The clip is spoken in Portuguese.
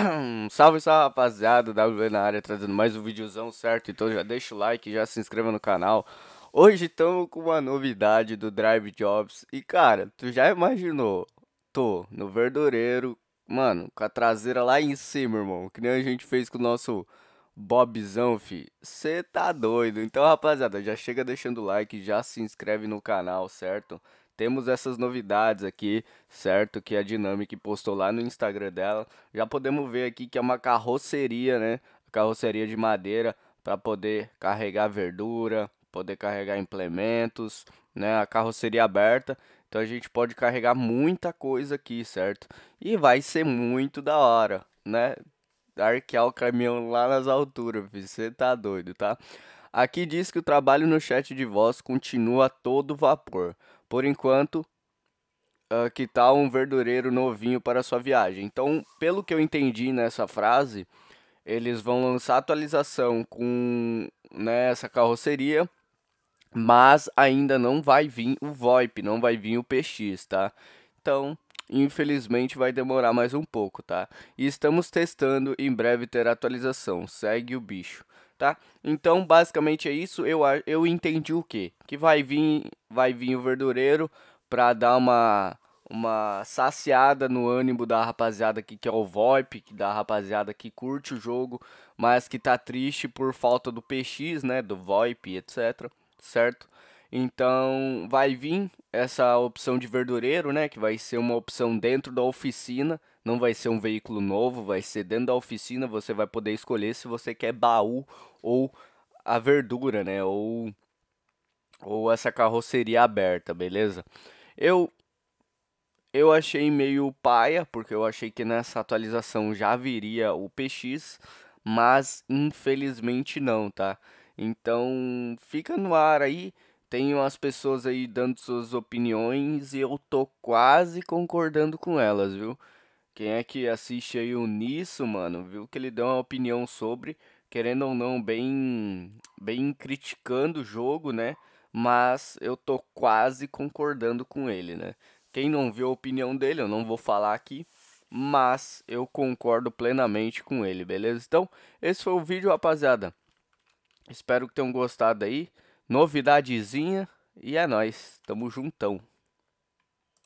salve, salve rapaziada, W na área trazendo mais um videozão certo, então já deixa o like, já se inscreva no canal Hoje estamos com uma novidade do Drive Jobs e cara, tu já imaginou? Tô no verdureiro, mano, com a traseira lá em cima, irmão, que nem a gente fez com o nosso Bobzão, fi, cê tá doido Então rapaziada, já chega deixando o like, já se inscreve no canal, certo? temos essas novidades aqui, certo? Que a Dinamic postou lá no Instagram dela. Já podemos ver aqui que é uma carroceria, né? Carroceria de madeira para poder carregar verdura, poder carregar implementos, né? A carroceria aberta. Então a gente pode carregar muita coisa aqui, certo? E vai ser muito da hora, né? Arquear o caminhão lá nas alturas, você tá doido, tá? Aqui diz que o trabalho no chat de voz continua a todo vapor. Por enquanto, uh, que tal um verdureiro novinho para sua viagem? Então, pelo que eu entendi nessa frase, eles vão lançar atualização com né, essa carroceria, mas ainda não vai vir o VoIP, não vai vir o PX, tá? Então, infelizmente vai demorar mais um pouco, tá? E estamos testando, em breve terá atualização. Segue o bicho tá? Então, basicamente é isso. Eu, eu entendi o que? Que vai vir, vai vir o verdureiro para dar uma uma saciada no ânimo da rapaziada aqui que é o VoIP, da rapaziada que curte o jogo, mas que tá triste por falta do PX, né, do VoIP, etc, certo? Então, vai vir essa opção de verdureiro, né, que vai ser uma opção dentro da oficina, não vai ser um veículo novo, vai ser dentro da oficina, você vai poder escolher se você quer baú ou a verdura, né, ou ou essa carroceria aberta, beleza? Eu eu achei meio paia, porque eu achei que nessa atualização já viria o PX, mas infelizmente não, tá? Então, fica no ar aí tenho as pessoas aí dando suas opiniões e eu tô quase concordando com elas, viu? Quem é que assiste aí o Nisso, mano, viu que ele deu uma opinião sobre, querendo ou não, bem, bem criticando o jogo, né? Mas eu tô quase concordando com ele, né? Quem não viu a opinião dele, eu não vou falar aqui, mas eu concordo plenamente com ele, beleza? Então, esse foi o vídeo, rapaziada. Espero que tenham gostado aí. Novidadezinha e é nós, tamo juntão.